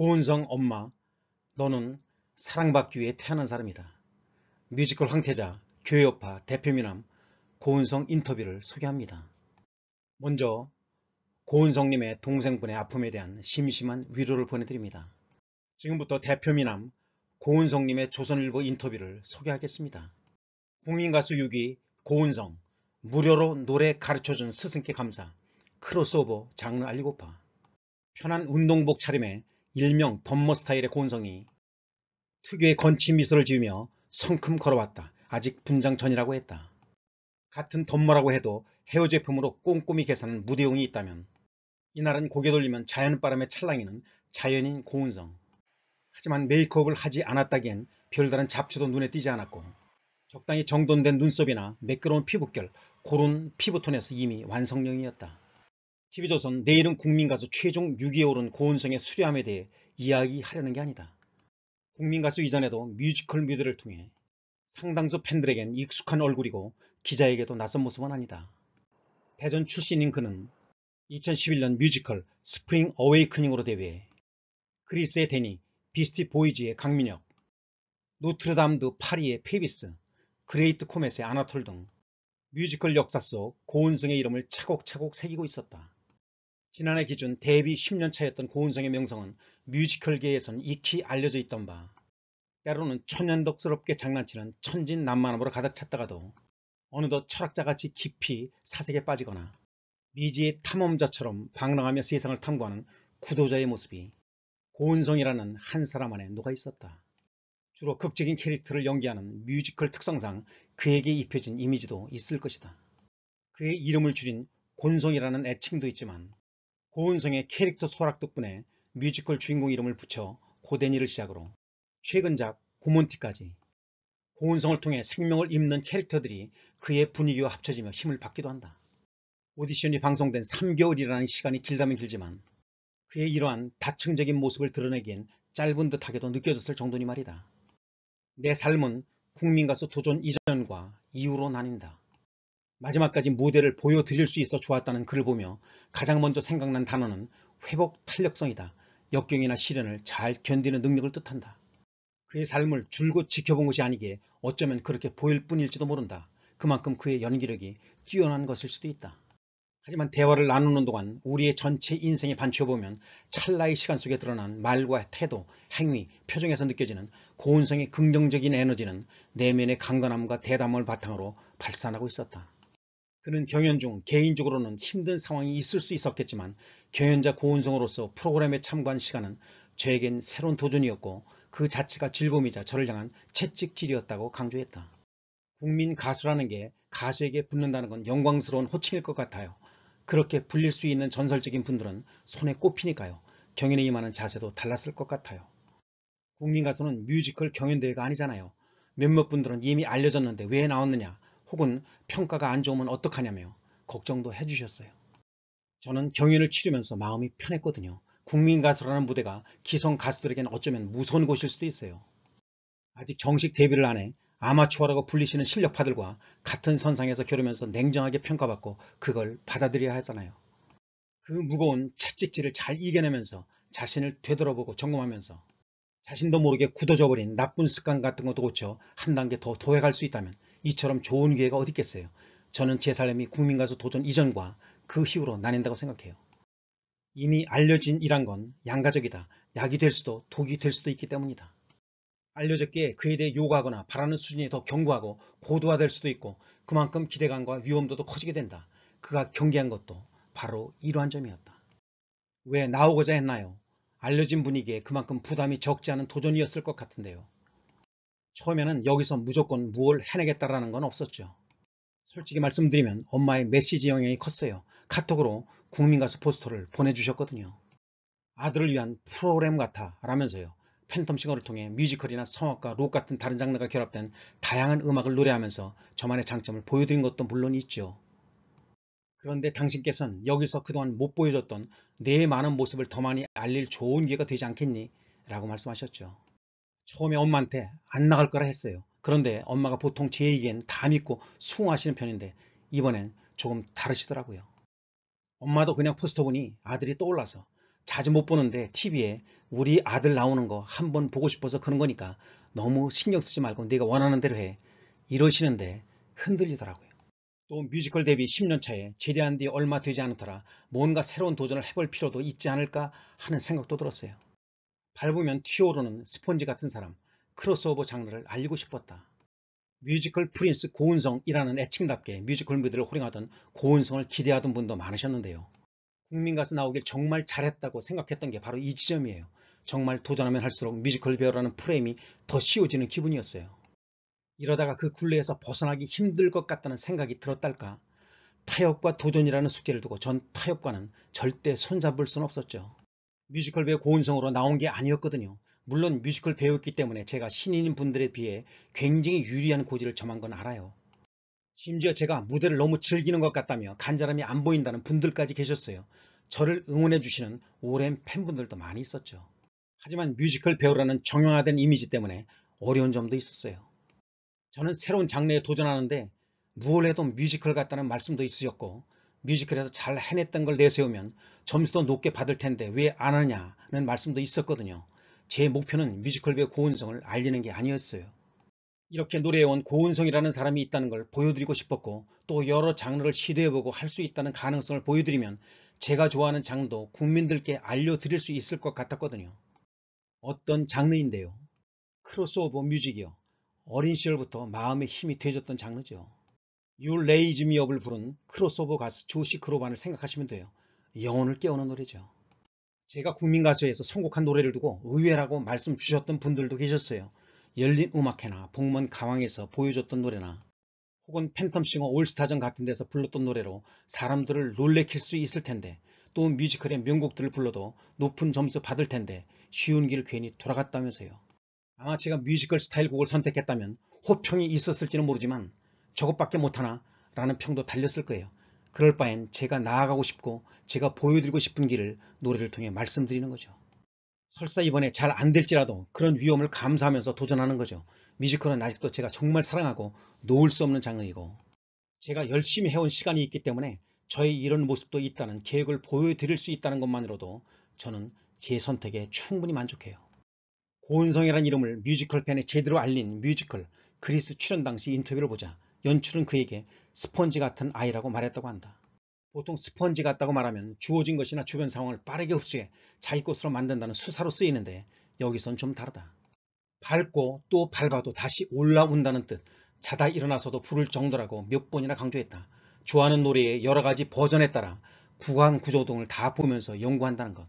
고은성 엄마, 너는 사랑받기 위해 태어난 사람이다. 뮤지컬 황태자, 교회여파, 대표미남, 고은성 인터뷰를 소개합니다. 먼저 고은성님의 동생분의 아픔에 대한 심심한 위로를 보내드립니다. 지금부터 대표미남 고은성님의 조선일보 인터뷰를 소개하겠습니다. 국민가수 6위 고은성, 무료로 노래 가르쳐준 스승께 감사, 크로스오버 장르 알리고파. 편한 운동복 차림에 일명 덤머 스타일의 곤성이 특유의 건치 미소를 지으며 성큼 걸어왔다. 아직 분장 전이라고 했다. 같은 덤머라고 해도 헤어 제품으로 꼼꼼히 계산한 무대용이 있다면 이날은 고개 돌리면 자연바람에 찰랑이는 자연인 고은성. 하지만 메이크업을 하지 않았다기엔 별다른 잡초도 눈에 띄지 않았고 적당히 정돈된 눈썹이나 매끄러운 피부결, 고른 피부톤에서 이미 완성형이었다. TV조선 내일은 국민가수 최종 6위에 오른 고은성의 수려함에 대해 이야기하려는 게 아니다. 국민가수 이전에도 뮤지컬 뮤드를 통해 상당수 팬들에겐 익숙한 얼굴이고 기자에게도 낯선 모습은 아니다. 대전 출신인 그는 2011년 뮤지컬 스프링 어웨이크닝으로 데뷔해 그리스의 데니, 비스티 보이즈의 강민혁, 노트르담드 파리의 페비스, 그레이트 코멧의 아나톨 등 뮤지컬 역사 속 고은성의 이름을 차곡차곡 새기고 있었다. 지난해 기준 데뷔 10년 차였던 고은성의 명성은 뮤지컬계에선 익히 알려져 있던 바 때로는 천연덕스럽게 장난치는 천진난만함으로 가득 찼다가도 어느덧 철학자같이 깊이 사색에 빠지거나 미지의 탐험자처럼 방랑하며 세상을 탐구하는 구도자의 모습이 고은성이라는 한 사람 안에 녹아 있었다. 주로 극적인 캐릭터를 연기하는 뮤지컬 특성상 그에게 입혀진 이미지도 있을 것이다. 그의 이름을 줄인 곤성이라는 애칭도 있지만 고은성의 캐릭터 소락 덕분에 뮤지컬 주인공 이름을 붙여 고데니를 시작으로 최근작 고몬티까지 고은성을 통해 생명을 입는 캐릭터들이 그의 분위기와 합쳐지며 힘을 받기도 한다. 오디션이 방송된 3개월이라는 시간이 길다면 길지만 그의 이러한 다층적인 모습을 드러내기엔 짧은 듯하게도 느껴졌을 정도니 말이다. 내 삶은 국민가수 도전 이전과 이후로 나뉜다. 마지막까지 무대를 보여드릴 수 있어 좋았다는 글을 보며 가장 먼저 생각난 단어는 회복 탄력성이다. 역경이나 시련을 잘 견디는 능력을 뜻한다. 그의 삶을 줄곧 지켜본 것이 아니기에 어쩌면 그렇게 보일 뿐일지도 모른다. 그만큼 그의 연기력이 뛰어난 것일 수도 있다. 하지만 대화를 나누는 동안 우리의 전체 인생에 반추해보면 찰나의 시간 속에 드러난 말과 태도, 행위, 표정에서 느껴지는 고운성의 긍정적인 에너지는 내면의 강건함과 대담을 바탕으로 발산하고 있었다. 그는 경연 중 개인적으로는 힘든 상황이 있을 수 있었겠지만 경연자 고은성으로서 프로그램에 참관 시간은 저에겐 새로운 도전이었고 그 자체가 즐거움이자 저를 향한 채찍질이었다고 강조했다. 국민 가수라는 게 가수에게 붙는다는 건 영광스러운 호칭일 것 같아요. 그렇게 불릴 수 있는 전설적인 분들은 손에 꼽히니까요. 경연에 임하는 자세도 달랐을 것 같아요. 국민 가수는 뮤지컬 경연대회가 아니잖아요. 몇몇 분들은 이미 알려졌는데 왜 나왔느냐 혹은 평가가 안 좋으면 어떡하냐며 걱정도 해주셨어요. 저는 경연을 치르면서 마음이 편했거든요. 국민 가수라는 무대가 기성 가수들에게는 어쩌면 무서운 곳일 수도 있어요. 아직 정식 데뷔를 안 해 아마추어라고 불리시는 실력파들과 같은 선상에서 겨루면서 냉정하게 평가받고 그걸 받아들여야 하잖아요. 그 무거운 채찍질을 잘 이겨내면서 자신을 되돌아보고 점검하면서 자신도 모르게 굳어져 버린 나쁜 습관 같은 것도 고쳐 한 단계 더 도약할 수 있다면 이처럼 좋은 기회가 어디 있겠어요. 저는 제 삶이 국민가수 도전 이전과 그 이후로 나뉜다고 생각해요. 이미 알려진 일한 건 양가적이다. 약이 될 수도 독이 될 수도 있기 때문이다. 알려졌기에 그에 대해 요구하거나 바라는 수준이 더 견고하고 고도화될 수도 있고 그만큼 기대감과 위험도도 커지게 된다. 그가 경계한 것도 바로 이러한 점이었다. 왜 나오고자 했나요? 알려진 분위기에 그만큼 부담이 적지 않은 도전이었을 것 같은데요. 처음에는 여기서 무조건 무얼 해내겠다라는 건 없었죠. 솔직히 말씀드리면 엄마의 메시지 영향이 컸어요. 카톡으로 국민가수 포스터를 보내주셨거든요. 아들을 위한 프로그램 같아 라면서요. 팬텀 싱어를 통해 뮤지컬이나 성악과 록 같은 다른 장르가 결합된 다양한 음악을 노래하면서 저만의 장점을 보여드린 것도 물론 있죠. 그런데 당신께서는 여기서 그동안 못 보여줬던 내 많은 모습을 더 많이 알릴 좋은 기회가 되지 않겠니? 라고 말씀하셨죠. 처음에 엄마한테 안 나갈 거라 했어요. 그런데 엄마가 보통 제 얘기엔 다 믿고 수긍하시는 편인데 이번엔 조금 다르시더라고요. 엄마도 그냥 포스터 보니 아들이 떠올라서 자주 못 보는데 TV에 우리 아들 나오는 거 한번 보고 싶어서 그런 거니까 너무 신경 쓰지 말고 네가 원하는 대로 해 이러시는데 흔들리더라고요. 또 뮤지컬 데뷔 10년 차에 제대한 뒤 얼마 되지 않더라 뭔가 새로운 도전을 해볼 필요도 있지 않을까 하는 생각도 들었어요. 밟으면 튀어오르는 스펀지 같은 사람, 크로스오버 장르를 알리고 싶었다. 뮤지컬 프린스 고은성이라는 애칭답게 뮤지컬 무대를 호령하던 고은성을 기대하던 분도 많으셨는데요. 국민가수 나오길 정말 잘했다고 생각했던 게 바로 이 지점이에요. 정말 도전하면 할수록 뮤지컬 배우라는 프레임이 더 씌워지는 기분이었어요. 이러다가 그 굴레에서 벗어나기 힘들 것 같다는 생각이 들었달까. 타협과 도전이라는 숙제를 두고 전 타협과는 절대 손잡을 순 없었죠. 뮤지컬 배우 고은성으로 나온 게 아니었거든요. 물론 뮤지컬 배우였기 때문에 제가 신인인 분들에 비해 굉장히 유리한 고지를 점한 건 알아요. 심지어 제가 무대를 너무 즐기는 것 같다며 간절함이 안 보인다는 분들까지 계셨어요. 저를 응원해주시는 오랜 팬분들도 많이 있었죠. 하지만 뮤지컬 배우라는 정형화된 이미지 때문에 어려운 점도 있었어요. 저는 새로운 장르에 도전하는데 무얼 해도 뮤지컬 같다는 말씀도 있으셨고 뮤지컬에서 잘 해냈던 걸 내세우면 점수도 높게 받을 텐데 왜 안 하냐는 말씀도 있었거든요. 제 목표는 뮤지컬 배우 고은성을 알리는 게 아니었어요. 이렇게 노래해온 고은성이라는 사람이 있다는 걸 보여드리고 싶었고 또 여러 장르를 시도해보고 할 수 있다는 가능성을 보여드리면 제가 좋아하는 장르도 국민들께 알려드릴 수 있을 것 같았거든요. 어떤 장르인데요. 크로스오버 뮤직이요. 어린 시절부터 마음의 힘이 되줬던 어 장르죠. 유레이즈미업을 부른 크로스오버 가수 조시 크로반을 생각하시면 돼요. 영혼을 깨우는 노래죠. 제가 국민가수에서 선곡한 노래를 두고 의외라고 말씀 주셨던 분들도 계셨어요. 열린음악회나 복문 가왕에서 보여줬던 노래나 혹은 팬텀싱어 올스타전 같은 데서 불렀던 노래로 사람들을 놀래킬 수 있을 텐데 또 뮤지컬의 명곡들을 불러도 높은 점수 받을 텐데 쉬운 길 괜히 돌아갔다면서요. 아마 제가 뮤지컬 스타일 곡을 선택했다면 호평이 있었을지는 모르지만 저것밖에 못하나 라는 평도 달렸을 거예요. 그럴 바엔 제가 나아가고 싶고 제가 보여드리고 싶은 길을 노래를 통해 말씀드리는 거죠. 설사 이번에 잘 안 될지라도 그런 위험을 감수하면서 도전하는 거죠. 뮤지컬은 아직도 제가 정말 사랑하고 놓을 수 없는 장르이고 제가 열심히 해온 시간이 있기 때문에 저의 이런 모습도 있다는 계획을 보여드릴 수 있다는 것만으로도 저는 제 선택에 충분히 만족해요. 고은성이라는 이름을 뮤지컬 팬에 제대로 알린 뮤지컬 그리스 출연 당시 인터뷰를 보자 연출은 그에게 스펀지 같은 아이라고 말했다고 한다. 보통 스펀지 같다고 말하면 주어진 것이나 주변 상황을 빠르게 흡수해 자기 것으로 만든다는 수사로 쓰이는데 여기선 좀 다르다. 밟고 또 밟아도 다시 올라온다는 뜻 자다 일어나서도 부를 정도라고 몇 번이나 강조했다. 좋아하는 노래의 여러 가지 버전에 따라 구강 구조 등을 다 보면서 연구한다는 것.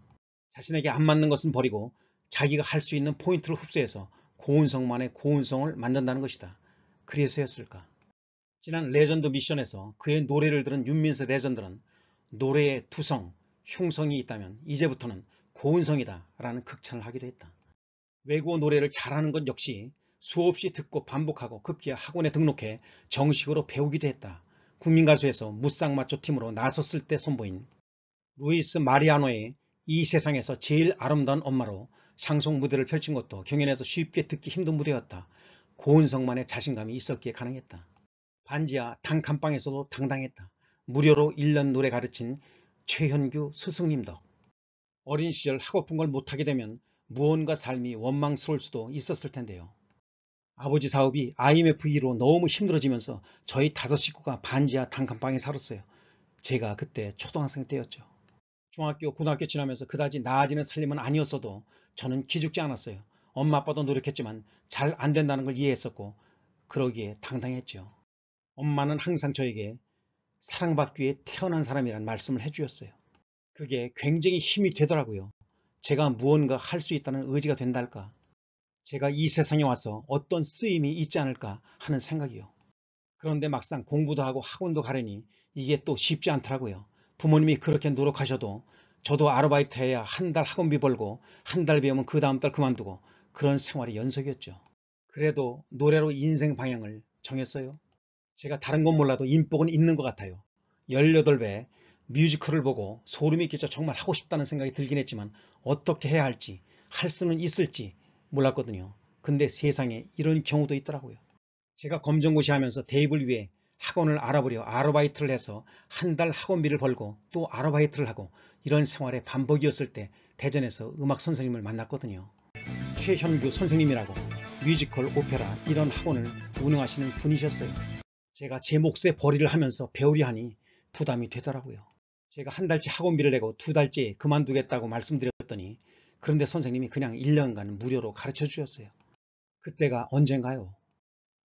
자신에게 안 맞는 것은 버리고 자기가 할 수 있는 포인트를 흡수해서 고운성만의 고운성을 만든다는 것이다. 그래서였을까? 지난 레전드 미션에서 그의 노래를 들은 윤민수 레전드는 노래의 투성, 흉성이 있다면 이제부터는 고운성이다 라는 극찬을 하기도 했다. 외고 노래를 잘하는 것 역시 수없이 듣고 반복하고 급기야 학원에 등록해 정식으로 배우기도 했다. 국민가수에서 무쌍마초 팀으로 나섰을 때 선보인 루이스 마리아노의 이 세상에서 제일 아름다운 엄마로 상속 무대를 펼친 것도 경연에서 쉽게 듣기 힘든 무대였다. 고은성만의 자신감이 있었기에 가능했다. 반지하 단칸방에서도 당당했다. 무료로 1년 노래 가르친 최현규 스승님 덕. 어린 시절 하고픈 걸 못하게 되면 무언가 삶이 원망스러울 수도 있었을 텐데요. 아버지 사업이 IMF 이후로 너무 힘들어지면서 저희 다섯 식구가 반지하 단칸방에 살았어요. 제가 그때 초등학생 때였죠. 중학교, 고등학교 지나면서 그다지 나아지는 살림은 아니었어도 저는 기죽지 않았어요. 엄마 아빠도 노력했지만 잘 안 된다는 걸 이해했었고 그러기에 당당했죠. 엄마는 항상 저에게 사랑받기 에 태어난 사람이란 말씀을 해주었어요. 그게 굉장히 힘이 되더라고요. 제가 무언가 할 수 있다는 의지가 된달까. 제가 이 세상에 와서 어떤 쓰임이 있지 않을까 하는 생각이요. 그런데 막상 공부도 하고 학원도 가려니 이게 또 쉽지 않더라고요. 부모님이 그렇게 노력하셔도 저도 아르바이트 해야 한 달 학원비 벌고 한 달 배우면 그 다음 달 그만두고 그런 생활이 연속이었죠. 그래도 노래로 인생 방향을 정했어요. 제가 다른 건 몰라도 인복은 있는 것 같아요. 18배 뮤지컬을 보고 소름이 끼쳐 정말 하고 싶다는 생각이 들긴 했지만 어떻게 해야 할지 할 수는 있을지 몰랐거든요. 근데 세상에 이런 경우도 있더라고요. 제가 검정고시 하면서 대입을 위해 학원을 알아보려 아르바이트를 해서 한 달 학원비를 벌고 또 아르바이트를 하고 이런 생활의 반복이었을 때 대전에서 음악 선생님을 만났거든요. 최현규 선생님이라고 뮤지컬, 오페라 이런 학원을 운영하시는 분이셨어요. 제가 제 몫에 벌이를 하면서 배우려 하니 부담이 되더라고요. 제가 한 달치 학원비를 내고 두 달째 그만두겠다고 말씀드렸더니 그런데 선생님이 그냥 1년간 무료로 가르쳐 주셨어요. 그때가 언젠가요?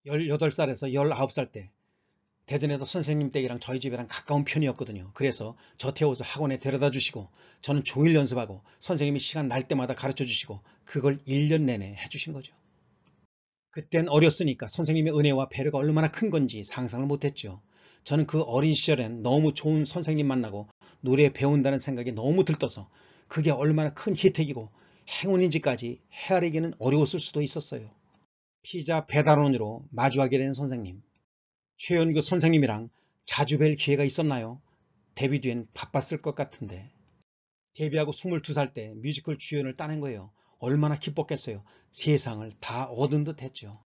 18살에서 19살 때 대전에서 선생님 댁이랑 저희 집이랑 가까운 편이었거든요. 그래서 저 태워서 학원에 데려다 주시고 저는 종일 연습하고 선생님이 시간 날 때마다 가르쳐 주시고 그걸 1년 내내 해주신 거죠. 그땐 어렸으니까 선생님의 은혜와 배려가 얼마나 큰 건지 상상을 못했죠. 저는 그 어린 시절엔 너무 좋은 선생님 만나고 노래 배운다는 생각이 너무 들떠서 그게 얼마나 큰 혜택이고 행운인지까지 헤아리기는 어려웠을 수도 있었어요. 피자 배달원으로 마주하게 된 선생님. 최연구 그 선생님이랑 자주 뵐 기회가 있었나요? 데뷔 뒤엔 바빴을 것 같은데. 데뷔하고 22살 때 뮤지컬 주연을 따낸 거예요. 얼마나 기뻤겠어요. 세상을 다 얻은 듯 했죠.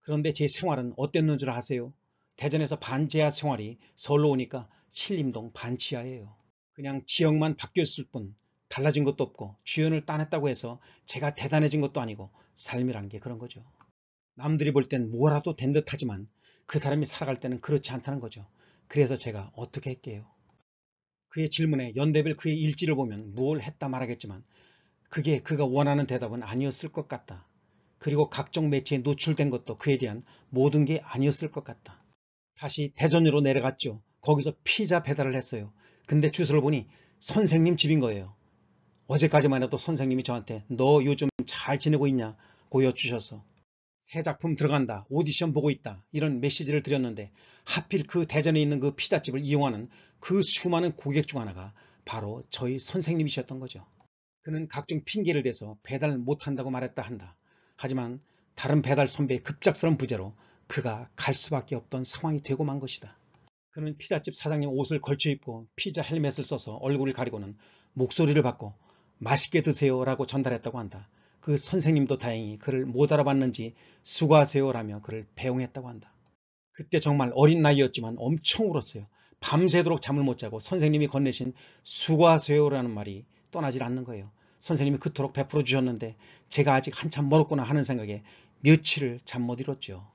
그런데 제 생활은 어땠는 줄 아세요? 대전에서 반지하 생활이 서울로 오니까 칠림동 반지하예요. 그냥 지역만 바뀌었을 뿐 달라진 것도 없고 주연을 따냈다고 해서 제가 대단해진 것도 아니고 삶이란 게 그런 거죠. 남들이 볼 땐 뭐라도 된 듯 하지만 그 사람이 살아갈 때는 그렇지 않다는 거죠. 그래서 제가 어떻게 했게요? 그의 질문에 연대별 그의 일지를 보면 무엇 했다 말하겠지만 그게 그가 원하는 대답은 아니었을 것 같다. 그리고 각종 매체에 노출된 것도 그에 대한 모든 게 아니었을 것 같다. 다시 대전으로 내려갔죠. 거기서 피자 배달을 했어요. 근데 주소를 보니 선생님 집인 거예요. 어제까지만 해도 선생님이 저한테 너 요즘 잘 지내고 있냐? 고여주셔서새 작품 들어간다. 오디션 보고 있다. 이런 메시지를 드렸는데 하필 그 대전에 있는 그 피자집을 이용하는 그 수많은 고객 중 하나가 바로 저희 선생님이셨던 거죠. 그는 각종 핑계를 대서 배달 못한다고 말했다 한다. 하지만 다른 배달 선배의 급작스런 부재로 그가 갈 수밖에 없던 상황이 되고 만 것이다. 그는 피자집 사장님 옷을 걸쳐 입고 피자 헬멧을 써서 얼굴을 가리고는 목소리를 받고 맛있게 드세요 라고 전달했다고 한다. 그 선생님도 다행히 그를 못 알아봤는지 수고하세요 라며 그를 배웅했다고 한다. 그때 정말 어린 나이였지만 엄청 울었어요. 밤새도록 잠을 못 자고 선생님이 건네신 수고하세요 라는 말이 떠나질 않는 거예요. 선생님이 그토록 베풀어 주셨는데 제가 아직 한참 멀었구나 하는 생각에 며칠을 잠 못 이뤘죠.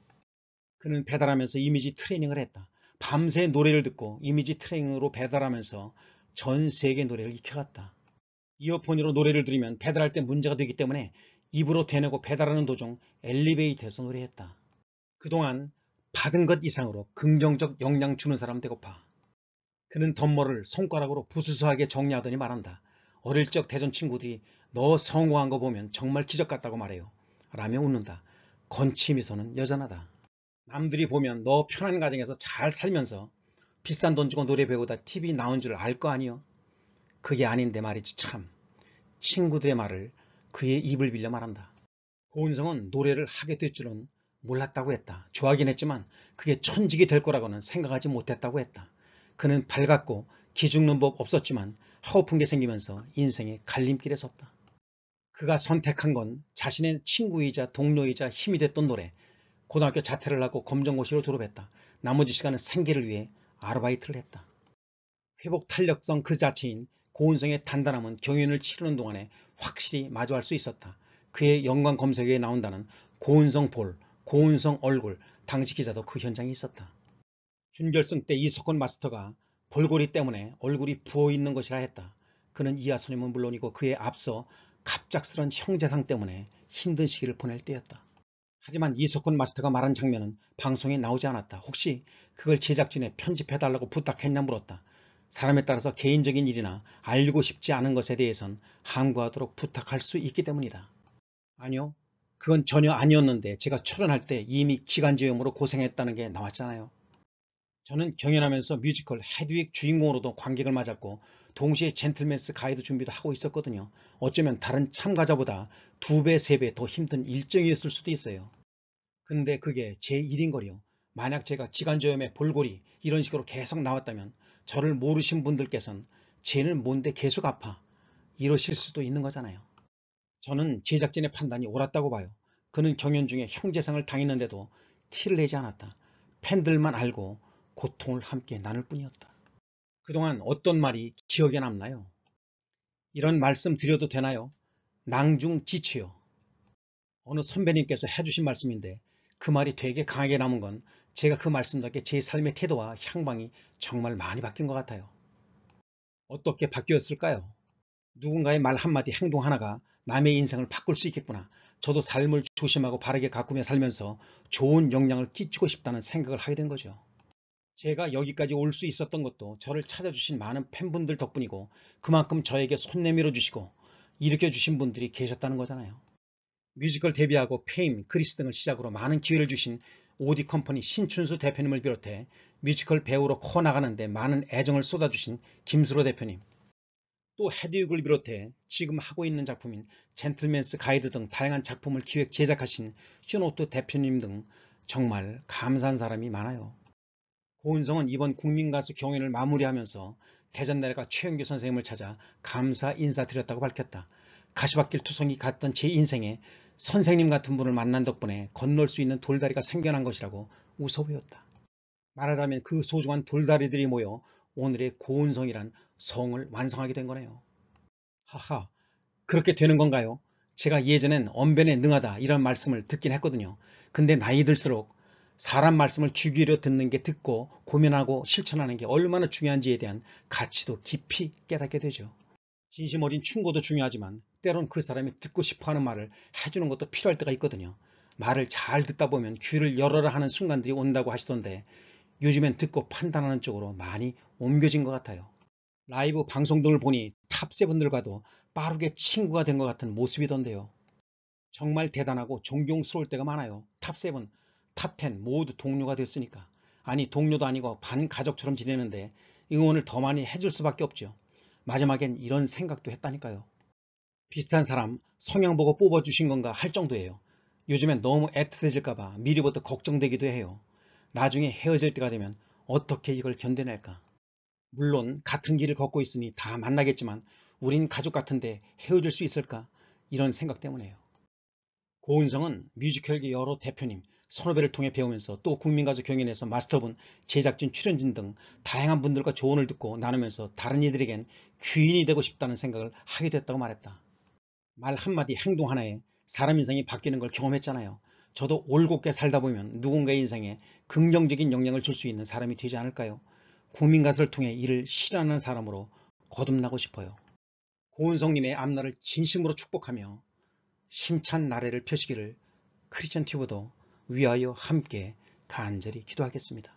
그는 배달하면서 이미지 트레이닝을 했다. 밤새 노래를 듣고 이미지 트레이닝으로 배달하면서 전 세계 노래를 익혀갔다. 이어폰으로 노래를 들으면 배달할 때 문제가 되기 때문에 입으로 되뇌고 배달하는 도중 엘리베이터에서 노래했다. 그동안 받은 것 이상으로 긍정적 영향 주는 사람 되고파. 그는 덤머를 손가락으로 부수수하게 정리하더니 말한다. 어릴 적 대전 친구들이 너 성공한 거 보면 정말 기적 같다고 말해요. 라며 웃는다. 건치 미소는 여전하다. 남들이 보면 너 편한 가정에서 잘 살면서 비싼 돈 주고 노래 배우다 TV 나온 줄 알 거 아니요? 그게 아닌데 말이지 참. 친구들의 말을 그의 입을 빌려 말한다. 고은성은 노래를 하게 될 줄은 몰랐다고 했다. 좋아하긴 했지만 그게 천직이 될 거라고는 생각하지 못했다고 했다. 그는 밝았고 기죽는 법 없었지만 허우픈 게 생기면서 인생의 갈림길에 섰다. 그가 선택한 건 자신의 친구이자 동료이자 힘이 됐던 노래 고등학교 자퇴를 하고 검정고시로 졸업했다. 나머지 시간은 생계를 위해 아르바이트를 했다. 회복 탄력성 그 자체인 고은성의 단단함은 경연을 치르는 동안에 확실히 마주할 수 있었다. 그의 연관 검색에 나온다는 고은성 볼, 고은성 얼굴, 당시 기자도 그 현장에 있었다. 준결승 때 이석권 마스터가 볼고리 때문에 얼굴이 부어있는 것이라 했다. 그는 이하손님은 물론이고 그에 앞서 갑작스런 형제상 때문에 힘든 시기를 보낼 때였다. 하지만 이석훈 마스터가 말한 장면은 방송에 나오지 않았다. 혹시 그걸 제작진에 편집해달라고 부탁했냐 물었다. 사람에 따라서 개인적인 일이나 알고 싶지 않은 것에 대해선 항구하도록 부탁할 수 있기 때문이다. 아니요. 그건 전혀 아니었는데 제가 출연할 때 이미 기간지염으로 고생했다는 게 나왔잖아요. 저는 경연하면서 뮤지컬 헤드윅 주인공으로도 관객을 맞았고 동시에 젠틀맨스 가이드 준비도 하고 있었거든요. 어쩌면 다른 참가자보다 두 배, 세 배 더 힘든 일정이었을 수도 있어요. 근데 그게 제 일인 거요 만약 제가 기관저염에 볼고리 이런 식으로 계속 나왔다면 저를 모르신 분들께선는 쟤는 뭔데 계속 아파 이러실 수도 있는 거잖아요. 저는 제작진의 판단이 옳았다고 봐요. 그는 경연 중에 형제상을 당했는데도 티를 내지 않았다. 팬들만 알고 고통을 함께 나눌 뿐이었다. 그동안 어떤 말이 기억에 남나요? 이런 말씀 드려도 되나요? 낭중지치요 어느 선배님께서 해주신 말씀인데 그 말이 되게 강하게 남은 건 제가 그 말씀답게 제 삶의 태도와 향방이 정말 많이 바뀐 것 같아요. 어떻게 바뀌었을까요? 누군가의 말 한마디 행동 하나가 남의 인생을 바꿀 수 있겠구나. 저도 삶을 조심하고 바르게 가꾸며 살면서 좋은 영향을 끼치고 싶다는 생각을 하게 된 거죠. 제가 여기까지 올 수 있었던 것도 저를 찾아주신 많은 팬분들 덕분이고 그만큼 저에게 손 내밀어 주시고 일으켜 주신 분들이 계셨다는 거잖아요. 뮤지컬 데뷔하고 페임, 그리스 등을 시작으로 많은 기회를 주신 오디 컴퍼니 신춘수 대표님을 비롯해 뮤지컬 배우로 커 나가는데 많은 애정을 쏟아주신 김수로 대표님, 또헤드윅을 비롯해 지금 하고 있는 작품인 젠틀맨스 가이드 등 다양한 작품을 기획 제작하신 쇼노트 대표님 등 정말 감사한 사람이 많아요. 고은성은 이번 국민가수 경연을 마무리하면서 대전나래가 최영규 선생님을 찾아 감사 인사드렸다고 밝혔다. 가시밭길 투성이 갔던 제 인생에 선생님 같은 분을 만난 덕분에 건널 수 있는 돌다리가 생겨난 것이라고 웃어 보였다. 말하자면 그 소중한 돌다리들이 모여 오늘의 고은성이란 성을 완성하게 된 거네요. 하하, 그렇게 되는 건가요? 제가 예전엔 언변에 능하다 이런 말씀을 듣긴 했거든요. 근데 나이 들수록 사람 말씀을 주기로 듣는 게 듣고 고민하고 실천하는 게 얼마나 중요한지에 대한 가치도 깊이 깨닫게 되죠. 진심 어린 충고도 중요하지만 때론 그 사람이 듣고 싶어하는 말을 해주는 것도 필요할 때가 있거든요. 말을 잘 듣다 보면 귀를 열어라 하는 순간들이 온다고 하시던데 요즘엔 듣고 판단하는 쪽으로 많이 옮겨진 것 같아요. 라이브 방송 등을 보니 탑세븐들과도 빠르게 친구가 된 것 같은 모습이던데요. 정말 대단하고 존경스러울 때가 많아요. 탑세븐 탑10 모두 동료가 됐으니까 아니 동료도 아니고 반가족처럼 지내는데 응원을 더 많이 해줄 수밖에 없죠. 마지막엔 이런 생각도 했다니까요. 비슷한 사람 성향 보고 뽑아주신 건가 할 정도예요. 요즘엔 너무 애틋해질까봐 미리부터 걱정되기도 해요. 나중에 헤어질 때가 되면 어떻게 이걸 견뎌낼까. 물론 같은 길을 걷고 있으니 다 만나겠지만 우린 가족 같은데 헤어질 수 있을까 이런 생각 때문에요. 고은성은 뮤지컬계 여러 대표님 선후배를 통해 배우면서 또 국민가수 경연에서 마스터분, 제작진, 출연진 등 다양한 분들과 조언을 듣고 나누면서 다른 이들에겐 귀인이 되고 싶다는 생각을 하게 됐다고 말했다. 말 한마디 행동 하나에 사람 인생이 바뀌는 걸 경험했잖아요. 저도 올곧게 살다 보면 누군가의 인생에 긍정적인 영향을 줄 수 있는 사람이 되지 않을까요? 국민가수를 통해 이를 실현하는 사람으로 거듭나고 싶어요. 고은성님의 앞날을 진심으로 축복하며 심찬 나래를 펴시기를 크리스천 튜브도 위하여 함께 간절히 기도하겠습니다.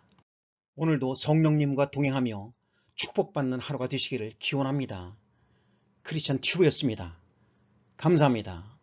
오늘도 성령님과 동행하며 축복받는 하루가 되시기를 기원합니다. 크리스천 튜브였습니다. 감사합니다.